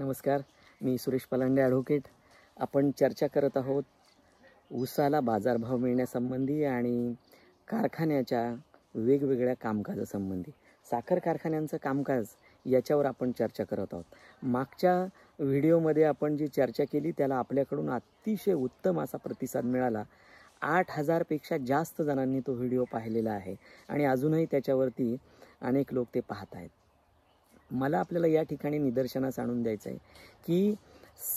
नमस्कार मी सुरेश पलांडे ॲडव्होकेट आपण चर्चा करत आहोत ऊसाला बाजारभाव मिळण्यासंबंधी आणि कारखान्याच्या वेगवेगळ्या कामकाजासंबंधी साखर कारखान्यांचं कामकाज याच्यावर आपण चर्चा करत आहोत मागच्या व्हिडिओमध्ये आपण जी चर्चा केली त्याला आपल्याकडून अतिशय उत्तम असा प्रतिसाद मिळाला आठ हजारपेक्षा जास्त जणांनी तो व्हिडिओ पाहिलेला आहे आणि अजूनही त्याच्यावरती अनेक लोक ते पाहत आहेत मला आपल्याला या ठिकाणी निदर्शनास आणून द्यायचं आहे की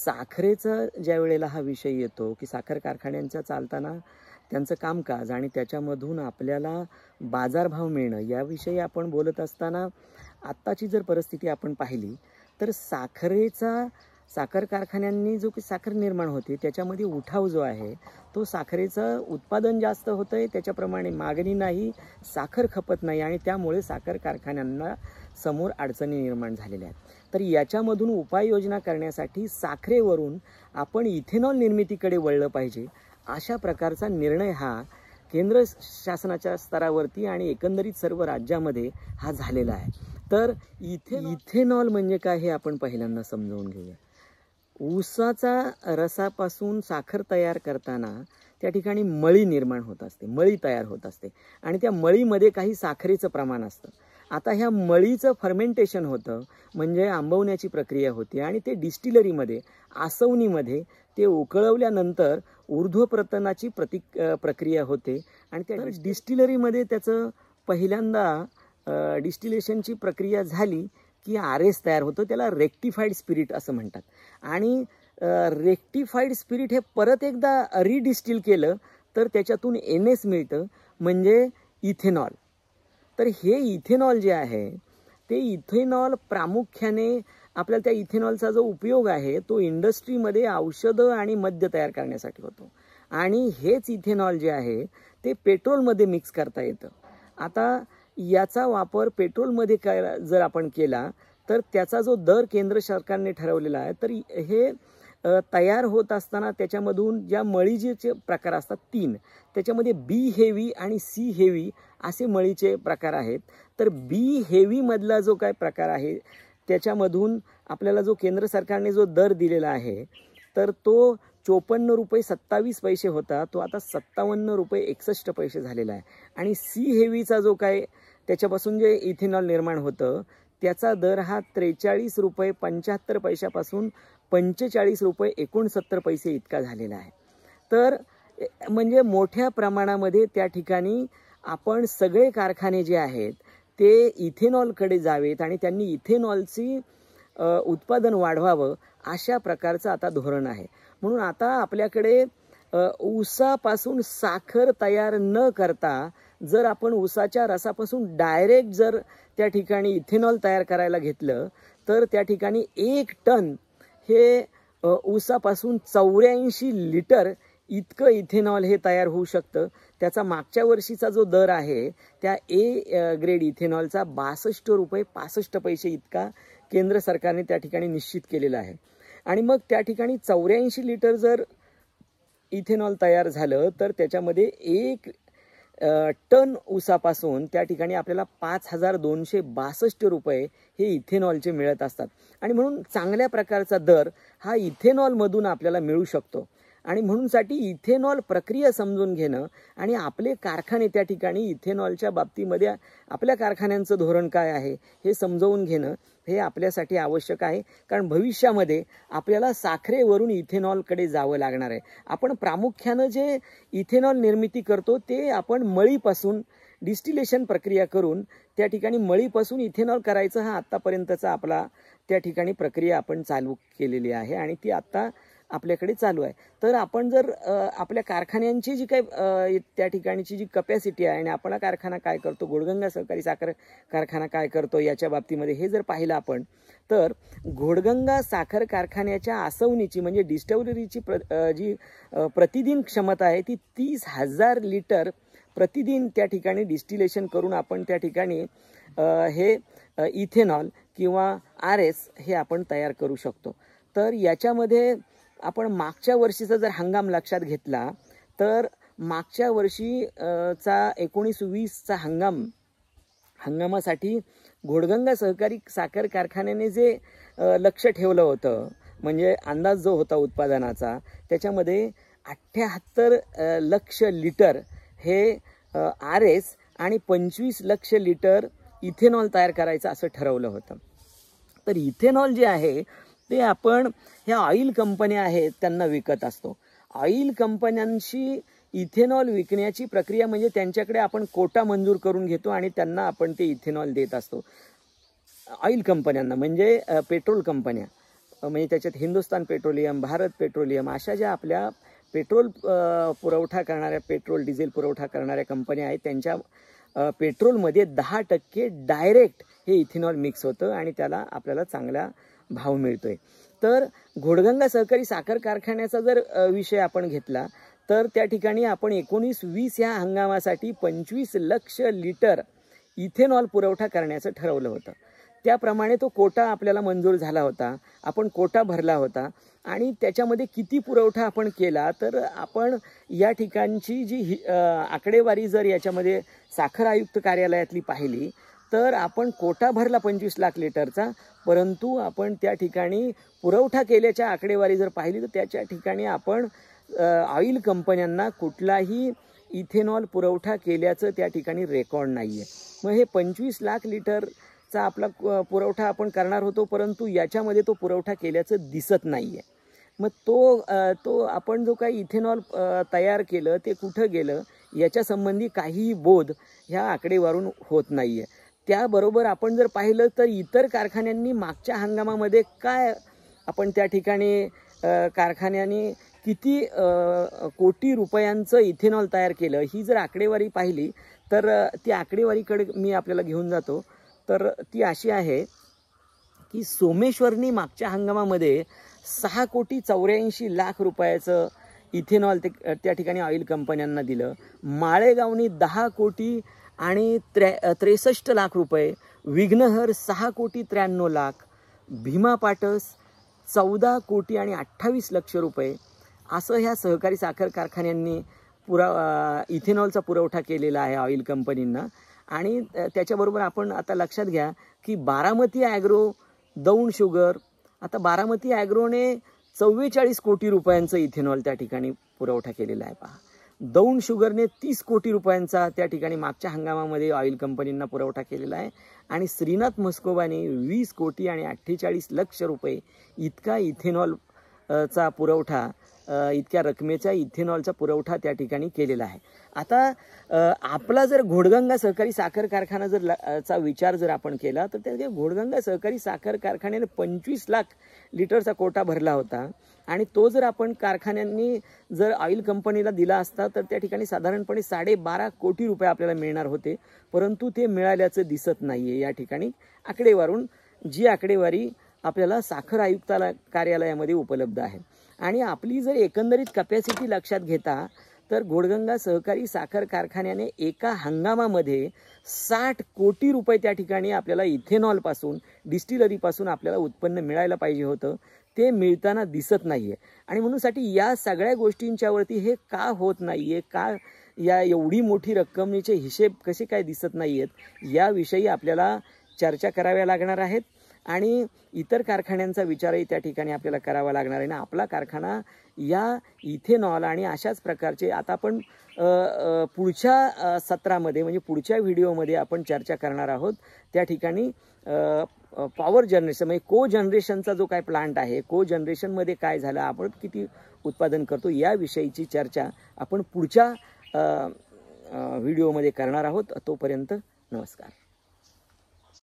साखरेचा ज्या वेळेला हा विषय येतो की साखर कारखान्यांच्या चालताना त्यांचं कामकाज आणि त्याच्यामधून आपल्याला बाजारभाव मिळणं याविषयी आपण बोलत असताना आत्ताची जर परिस्थिती आपण पाहिली तर साखरेचा साखर कारखान्यांनी जो की साखर निर्माण होते त्याच्यामध्ये उठाव जो आहे तो साखरेचं उत्पादन जास्त होतं आहे त्याच्याप्रमाणे मागणी नाही साखर खपत नाही आणि त्यामुळे साखर कारखान्यांना समोर अडचणी निर्माण झालेल्या आहेत तर याच्यामधून उपाययोजना करण्यासाठी साखरेवरून आपण इथेनॉल निर्मितीकडे वळलं पाहिजे अशा प्रकारचा निर्णय हा केंद्र शासनाच्या स्तरावरती आणि एकंदरीत सर्व राज्यामध्ये हा झालेला आहे तर इथे इथेनॉल म्हणजे काय हे आपण पहिल्यांदा समजावून घेऊया ऊसाचा रसापासून साखर तयार करताना त्या ठिकाणी मळी निर्माण होत असते मळी तयार होत असते आणि त्या मळीमध्ये काही साखरेचं प्रमाण असतं आता ह्या मळीचं फर्मेंटेशन होतं म्हणजे आंबवण्याची प्रक्रिया होती आणि ते डिस्टिलरीमध्ये आसवणीमध्ये ते उकळवल्यानंतर ऊर्ध्वप्रतनाची प्रतिक प्रक्रिया होते आणि त्या डिस्टिलरीमध्ये त्याचं पहिल्यांदा डिस्टिलेशनची प्रक्रिया झाली की आर एस तयार होतो त्याला रेक्टिफाईड स्पिरिट असं म्हणतात आणि रेक्टिफाईड स्पिरिट हे परत एकदा रिडिस्टिल केलं तर त्याच्यातून एन एस मिळतं म्हणजे इथेनॉल तर हे इथेनॉल जे आहे ते इथेनॉल प्रामुख्याने आपल्याला त्या इथेनॉलचा जो उपयोग आहे तो इंडस्ट्रीमध्ये औषधं आणि मद्य तयार करण्यासाठी होतो आणि हेच इथेनॉल जे आहे ते पेट्रोलमध्ये मिक्स करता येतं आता याचा वापर पेट्रोलमध्ये करा जर आपण केला तर त्याचा जो दर केंद्र सरकारने ठरवलेला आहे तर हे तयार होत असताना त्याच्यामधून ज्या मळीचे प्रकार असतात तीन त्याच्यामध्ये बी हेवी आणि सी हेवी असे मळीचे प्रकार आहेत तर बी हेवीमधला जो काय प्रकार आहे त्याच्यामधून आपल्याला जो केंद्र सरकारने जो दर दिलेला आहे तर तो चोपन्न रुपये सत्तावीस पैसे होता तो आता सत्तावन्न रुपये एकसष्ट पैसे झालेला आहे आणि सी हेवीचा जो काय त्याच्यापासून जे इथेनॉल निर्माण होतं त्याचा दर हा त्रेचाळीस रुपये पंच्याहत्तर पैशापासून पंचेचाळीस रुपये एकोणसत्तर पैसे इतका झालेला आहे तर म्हणजे मोठ्या प्रमाणामध्ये त्या ठिकाणी आपण सगळे कारखाने जे आहेत ते इथेनॉलकडे जावेत आणि त्यांनी इथेनॉलची उत्पादन वाढवावं अशा प्रकारचं आता धोरण आहे म्हणून आता आपल्याकडे ऊसापासून साखर तयार न करता जर आपण ऊसाच्या रसापासून डायरेक्ट जर त्या ठिकाणी इथेनॉल तयार करायला घेतलं तर त्या ठिकाणी एक टन हे ऊसापासून चौऱ्याऐंशी लिटर इतकं इथेनॉल हे तयार होऊ शकतं त्याचा मागच्या वर्षीचा जो दर आहे त्या ए ग्रेड इथेनॉलचा बासष्ट रुपये पासष्ट पैसे इतका केंद्र सरकारने त्या ठिकाणी निश्चित केलेला आहे आणि मग त्या ठिकाणी चौऱ्याऐंशी लिटर जर इथेनॉल तयार झालं तर त्याच्यामध्ये एक टन उसापासून त्या ठिकाणी आपल्याला पाच हजार दोनशे बासष्ट रुपये हे इथेनॉलचे मिळत असतात आणि म्हणून चांगल्या प्रकारचा दर हा इथेनॉलमधून आपल्याला मिळू शकतो आणि म्हणूनसाठी इथेनॉल प्रक्रिया समजून घेणं आणि आपले कारखाने त्या ठिकाणी इथेनॉलच्या बाबतीमध्ये आपल्या कारखान्यांचं धोरण काय आहे हे समजवून घेणं हे आपल्यासाठी आवश्यक आहे कारण भविष्यामध्ये आपल्याला साखरेवरून इथेनॉलकडे जावं लागणार आहे आपण प्रामुख्यानं जे इथेनॉल निर्मिती करतो ते आपण मळीपासून डिस्टिलेशन प्रक्रिया करून त्या ठिकाणी मळीपासून इथेनॉल करायचं हा आत्तापर्यंतचा आपला त्या ठिकाणी प्रक्रिया आपण चालू केलेली आहे आणि ती आत्ता आपल्याकडे चालू आहे तर आपण जर आपल्या कारखान्यांची जी काही त्या ठिकाणीची जी कपॅसिटी आहे आणि आपला कारखाना काय करतो घोडगंगा सहकारी साखर कारखाना काय करतो याच्या बाबतीमध्ये हे जर पाहिलं आपण तर घोडगंगा साखर कारखान्याच्या आसवणीची म्हणजे डिस्टवरीची प्र जी प्रतिदिन क्षमता आहे ती तीस हजार लिटर प्रतिदिन त्या ठिकाणी डिस्टिलेशन करून आपण त्या ठिकाणी हे इथेनॉल किंवा आर एस हे आपण तयार करू शकतो तर याच्यामध्ये आपण मागच्या वर्षीचा जर हंगाम लक्षात घेतला तर मागच्या वर्षी चा एकोणीस वीसचा हंगाम हंगामासाठी घोडगंगा सहकारी साखर कारखान्याने जे लक्ष ठेवलं होतं म्हणजे अंदाज जो होता उत्पादनाचा त्याच्यामध्ये अठ्ठ्याहत्तर लक्ष लिटर हे आर एस आणि पंचवीस लक्ष लिटर इथेनॉल तयार करायचं असं ठरवलं होतं तर इथेनॉल जे आहे ते आपण ह्या ऑइल कंपन्या आहेत त्यांना विकत असतो ऑइल कंपन्यांशी इथेनॉल विकण्याची प्रक्रिया म्हणजे त्यांच्याकडे आपण कोटा मंजूर करून घेतो आणि त्यांना आपण ते इथेनॉल देत असतो ऑइल कंपन्यांना म्हणजे पेट्रोल कंपन्या म्हणजे त्याच्यात हिंदुस्तान पेट्रोलियम भारत पेट्रोलियम अशा ज्या आपल्या पेट्रोल पुरवठा करणाऱ्या पेट्रोल डिझेल पुरवठा करणाऱ्या कंपन्या आहेत त्यांच्या पेट्रोलमध्ये दहा टक्के डायरेक्ट हे इथेनॉल मिक्स होतं आणि त्याला आपल्याला चांगल्या भाव मिळतोय तर घोडगंगा सहकारी साखर कारखान्याचा जर विषय आपण घेतला तर त्या ठिकाणी आपण एकोणीस वीस ह्या हंगामासाठी पंचवीस लक्ष लिटर इथेनॉल पुरवठा करण्याचं ठरवलं होतं त्याप्रमाणे तो कोटा आपल्याला मंजूर झाला होता आपण कोटा भरला होता आणि त्याच्यामध्ये किती पुरवठा आपण केला तर आपण या ठिकाणची जी आकडेवारी जर याच्यामध्ये साखर आयुक्त कार्यालयातली पाहिली तर आपण कोटा भरला पंचवीस लाख लिटरचा परंतु आपण त्या ठिकाणी पुरवठा केल्याच्या आकडेवारी जर पाहिली तर त्याच्या ठिकाणी आपण ऑईल कंपन्यांना कुठलाही इथेनॉल पुरवठा केल्याचं त्या ठिकाणी रेकॉर्ड नाही आहे मग हे पंचवीस लाख लिटरचा आपला पुरवठा आपण करणार होतो परंतु याच्यामध्ये तो पुरवठा केल्याचं दिसत नाही आहे मग तो तो आपण जो काही इथेनॉल तयार केलं ते कुठं गेलं याच्यासंबंधी काहीही बोध ह्या आकडेवारून होत नाही आहे त्याबरोबर आपण जर पाहिलं तर इतर कारखान्यांनी मागच्या हंगामामध्ये काय आपण त्या ठिकाणी कारखान्याने किती कोटी रुपयांचं इथेनॉल तयार केलं ही जर आकडेवारी पाहिली तर ती आकडेवारीकडे मी आपल्याला घेऊन जातो तर ती अशी आहे की सोमेश्वरनी मागच्या हंगामामध्ये सहा कोटी चौऱ्याऐंशी लाख रुपयाचं इथेनॉल ते त्या ठिकाणी ऑइल कंपन्यांना दिलं माळेगावनी दहा कोटी आणि त्र्या त्रेसष्ट लाख रुपये विघ्नहर सहा कोटी त्र्याण्णव लाख भीमा पाटस चौदा कोटी आणि अठ्ठावीस लक्ष रुपये असं ह्या सहकारी साखर कारखान्यांनी पुरा इथेनॉलचा पुरवठा केलेला आहे ऑइल कंपनींना आणि त्याच्याबरोबर आपण आता लक्षात घ्या की बारामती ॲग्रो दौंड शुगर आता बारामती ॲग्रोने चव्वेचाळीस कोटी रुपयांचं इथेनॉल त्या ठिकाणी पुरवठा केलेला आहे पहा दौंड शुगरने तीस कोटी रुपयांचा त्या ठिकाणी मागच्या हंगामामध्ये ऑइल कंपनींना पुरवठा केलेला आहे आणि श्रीनाथ मस्कोबाने वीस कोटी आणि अठ्ठेचाळीस लक्ष रुपये इतका इथेनॉल चा पुरवठा इतक्या रकमेचा इथेनॉलचा पुरवठा त्या ठिकाणी केलेला आहे आता आपला जर घोडगंगा सहकारी साखर कारखाना जर चा विचार जर आपण केला तर त्या घोडगंगा सहकारी साखर कारखान्याने पंचवीस लाख लिटरचा कोटा भरला होता आणि तो जर आपण कारखान्यांनी जर ऑइल कंपनीला दिला असता तर त्या ठिकाणी साधारणपणे साडेबारा कोटी रुपये आपल्याला मिळणार होते परंतु ते मिळाल्याचं दिसत नाही आहे या ठिकाणी आकडेवारून जी आकडेवारी आपल्याला साखर आयुक्ताला कार्यालयामध्ये उपलब्ध आहे आणि आपली जर एकंदरीत कपॅसिटी लक्षात घेता तर घोडगंगा सहकारी साखर कारखान्याने एका हंगामामध्ये साठ कोटी रुपये त्या ठिकाणी आपल्याला इथेनॉलपासून डिस्टिलरीपासून आपल्याला उत्पन्न मिळायला पाहिजे होतं ते मिळताना दिसत नाही आहे आणि म्हणूनसाठी या सगळ्या गोष्टींच्यावरती हे का होत नाही आहे का या एवढी मोठी रक्कमेचे हिशेब कसे काय दिसत नाही आहेत याविषयी आपल्याला चर्चा कराव्या लागणार आहेत आणि इतर कारखान्यांचा विचारही त्या ठिकाणी आपल्याला करावा लागणार आहे ना आपला कारखाना या इथेनॉल आणि अशाच प्रकारचे आता आपण पुढच्या सत्रामध्ये म्हणजे पुढच्या व्हिडिओमध्ये आपण चर्चा करणार आहोत त्या ठिकाणी पॉवर जनरेशन म्हणजे को जनरेशनचा जो काय प्लांट आहे को जनरेशनमध्ये काय झालं आपण किती उत्पादन करतो याविषयीची चर्चा आपण पुढच्या व्हिडिओमध्ये करणार आहोत तोपर्यंत नमस्कार